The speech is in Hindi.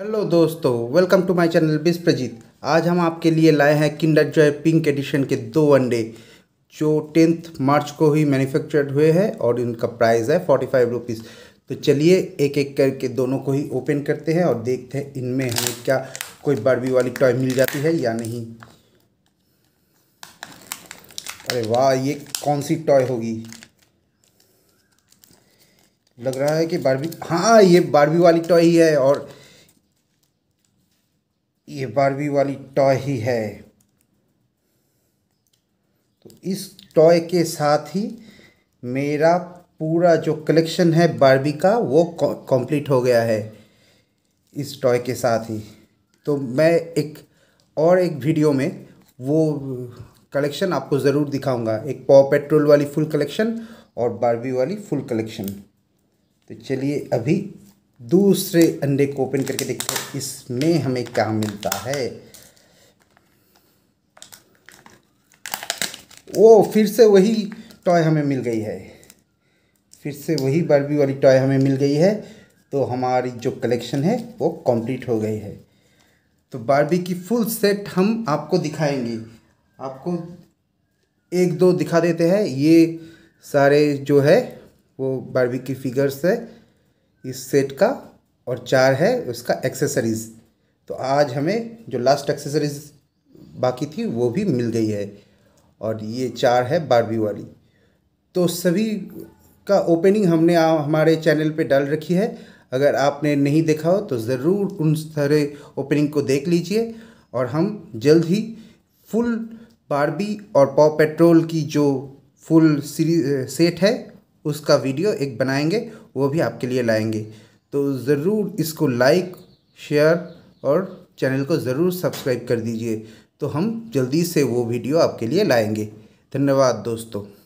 हेलो दोस्तों वेलकम टू माय चैनल बिस प्रजीत आज हम आपके लिए लाए हैं किंडर जॉय पिंक एडिशन के दो अंडे जो टेंथ मार्च को ही मैन्युफैक्चर्ड हुए हैं और इनका प्राइस है फोर्टी फाइव रुपीज़ तो चलिए एक एक करके दोनों को ही ओपन करते हैं और देखते हैं इनमें हमें क्या कोई बारबी वाली टॉय मिल जाती है या नहीं अरे वाह ये कौन सी टॉय होगी लग रहा है कि बारबी हाँ ये बारबी वाली टॉय ही है और ये बारहवीं वाली टॉय ही है तो इस टॉय के साथ ही मेरा पूरा जो कलेक्शन है बारबी का वो कंप्लीट हो गया है इस टॉय के साथ ही तो मैं एक और एक वीडियो में वो कलेक्शन आपको ज़रूर दिखाऊंगा एक पॉ पेट्रोल वाली फुल कलेक्शन और बारबी वाली फुल कलेक्शन तो चलिए अभी दूसरे अंडे को ओपन करके देखते हैं इसमें हमें क्या मिलता है ओ फिर से वही टॉय हमें मिल गई है फिर से वही बारबी वाली टॉय हमें मिल गई है तो हमारी जो कलेक्शन है वो कंप्लीट हो गई है तो बारबी की फुल सेट हम आपको दिखाएंगे आपको एक दो दिखा देते हैं ये सारे जो है वो बारबी की फिगर्स है इस सेट का और चार है उसका एक्सेसरीज़ तो आज हमें जो लास्ट एक्सेसरीज़ बाकी थी वो भी मिल गई है और ये चार है बारहवीं वाली तो सभी का ओपनिंग हमने आ, हमारे चैनल पे डाल रखी है अगर आपने नहीं देखा हो तो ज़रूर उन सारे ओपनिंग को देख लीजिए और हम जल्द ही फुल बारबी और पॉ पेट्रोल की जो फुल सीरी सेट है उसका वीडियो एक बनाएंगे वो भी आपके लिए लाएंगे तो ज़रूर इसको लाइक शेयर और चैनल को ज़रूर सब्सक्राइब कर दीजिए तो हम जल्दी से वो वीडियो आपके लिए लाएंगे धन्यवाद दोस्तों